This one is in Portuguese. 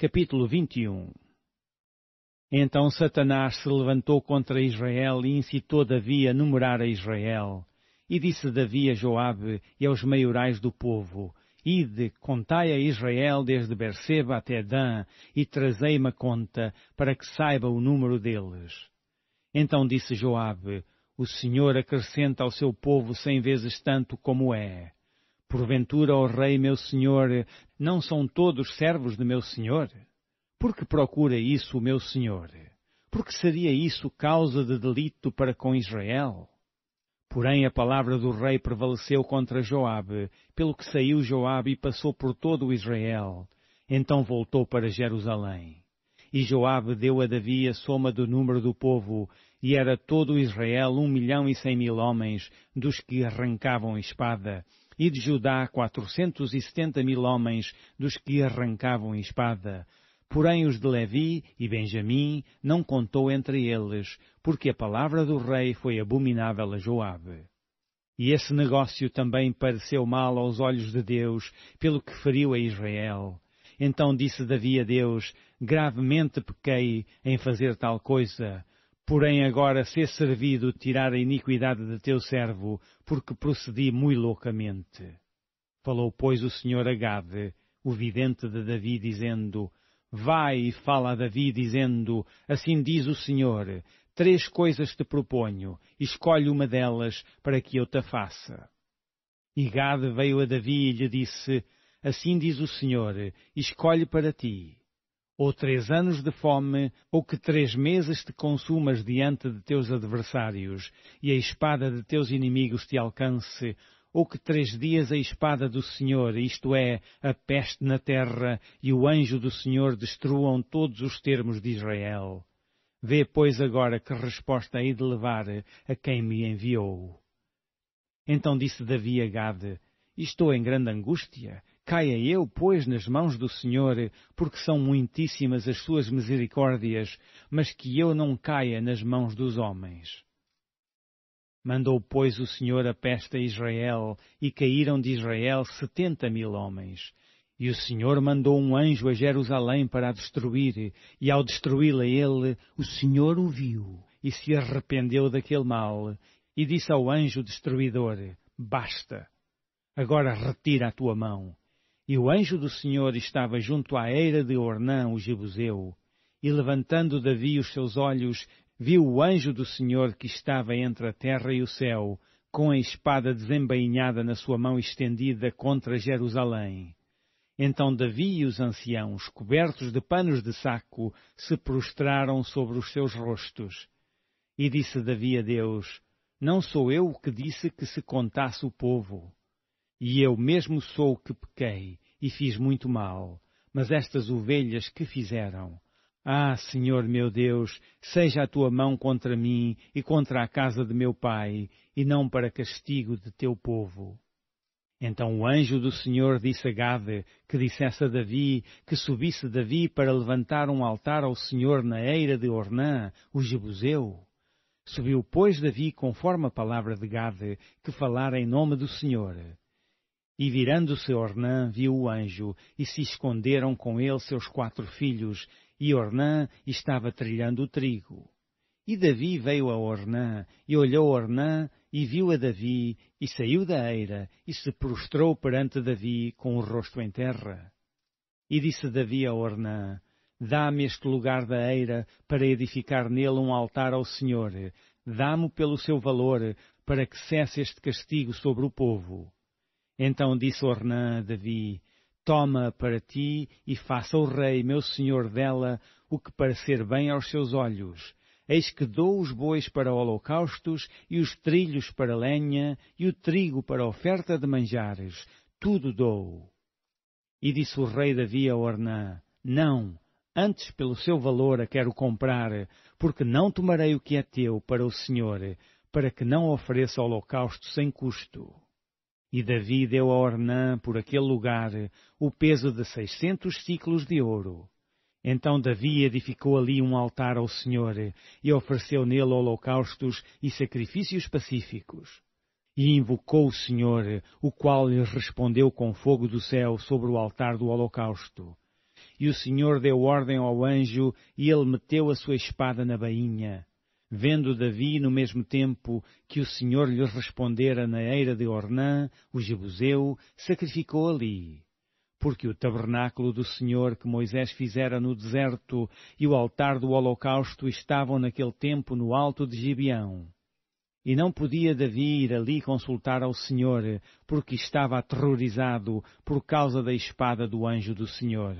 capítulo 21 Então Satanás se levantou contra Israel e incitou Davi a numerar a Israel. E disse Davi a Joabe e aos maiorais do povo, Ide, contai a Israel desde Berseba até Dan, e trazei-me conta, para que saiba o número deles. Então disse Joabe, O Senhor acrescenta ao seu povo cem vezes tanto como é. Porventura, ó Rei meu Senhor, não são todos servos de meu Senhor? Por que procura isso o meu Senhor? Porque seria isso causa de delito para com Israel? Porém a palavra do rei prevaleceu contra Joabe, pelo que saiu Joabe e passou por todo o Israel. Então voltou para Jerusalém. E Joabe deu a Davi a soma do número do povo, e era todo Israel um milhão e cem mil homens, dos que arrancavam espada, e de Judá quatrocentos e setenta mil homens dos que arrancavam espada. Porém os de Levi e Benjamim não contou entre eles, porque a palavra do rei foi abominável a Joabe. E esse negócio também pareceu mal aos olhos de Deus, pelo que feriu a Israel. Então disse Davi a Deus, gravemente pequei em fazer tal coisa, Porém agora ser servido tirar a iniquidade de teu servo, porque procedi muito loucamente. Falou, pois, o Senhor a Gade, o vidente de Davi, dizendo, Vai e fala a Davi, dizendo, Assim diz o Senhor, três coisas te proponho, escolhe uma delas para que eu te faça. E Gade veio a Davi e lhe disse, Assim diz o Senhor, escolhe para ti ou três anos de fome, ou que três meses te consumas diante de teus adversários, e a espada de teus inimigos te alcance, ou que três dias a espada do Senhor, isto é, a peste na terra, e o anjo do Senhor destruam todos os termos de Israel. Vê, pois, agora que resposta hei de levar a quem me enviou. Então disse Davi a Gade, Estou em grande angústia, Caia eu, pois, nas mãos do Senhor, porque são muitíssimas as suas misericórdias, mas que eu não caia nas mãos dos homens. Mandou, pois, o Senhor a peste a Israel, e caíram de Israel setenta mil homens. E o Senhor mandou um anjo a Jerusalém para a destruir, e ao destruí-la ele, o Senhor o viu, e se arrependeu daquele mal, e disse ao anjo destruidor, Basta, agora retira a tua mão, e o anjo do Senhor estava junto à eira de Ornã, o Jebuseu. E levantando Davi os seus olhos, viu o anjo do Senhor que estava entre a terra e o céu, com a espada desembainhada na sua mão estendida contra Jerusalém. Então Davi e os anciãos, cobertos de panos de saco, se prostraram sobre os seus rostos. E disse Davi a Deus, Não sou eu que disse que se contasse o povo. E eu mesmo sou que pequei e fiz muito mal, mas estas ovelhas que fizeram. Ah, Senhor meu Deus, seja a tua mão contra mim e contra a casa de meu pai, e não para castigo de teu povo. Então o anjo do Senhor disse a Gade que dissesse a Davi que subisse Davi para levantar um altar ao Senhor na eira de Ornã, o Jebuseu. Subiu, pois, Davi conforme a palavra de Gade, que falara em nome do Senhor. E virando-se Ornã, viu o anjo, e se esconderam com ele seus quatro filhos, e Ornã estava trilhando o trigo. E Davi veio a Ornã, e olhou Ornã, e viu a Davi, e saiu da eira, e se prostrou perante Davi com o rosto em terra. E disse Davi a Ornã, Dá-me este lugar da eira, para edificar nele um altar ao Senhor. Dá-mo pelo seu valor, para que cesse este castigo sobre o povo. Então disse Ornã a Davi, Toma para ti e faça o rei, meu senhor dela, o que parecer bem aos seus olhos. Eis que dou os bois para holocaustos, e os trilhos para lenha, e o trigo para oferta de manjares. Tudo dou. E disse o rei Davi a Ornã, Não, antes pelo seu valor a quero comprar, porque não tomarei o que é teu para o senhor, para que não ofereça holocausto sem custo. E Davi deu a Ornã por aquele lugar o peso de seiscentos ciclos de ouro. Então Davi edificou ali um altar ao Senhor e ofereceu nele holocaustos e sacrifícios pacíficos. E invocou o Senhor, o qual lhe respondeu com fogo do céu sobre o altar do holocausto. E o Senhor deu ordem ao anjo e ele meteu a sua espada na bainha vendo Davi, no mesmo tempo que o Senhor lhe respondera na eira de Ornã, o Jebuseu, sacrificou ali. Porque o tabernáculo do Senhor que Moisés fizera no deserto e o altar do holocausto estavam naquele tempo no alto de Gibeão. E não podia Davi ir ali consultar ao Senhor, porque estava aterrorizado por causa da espada do anjo do Senhor.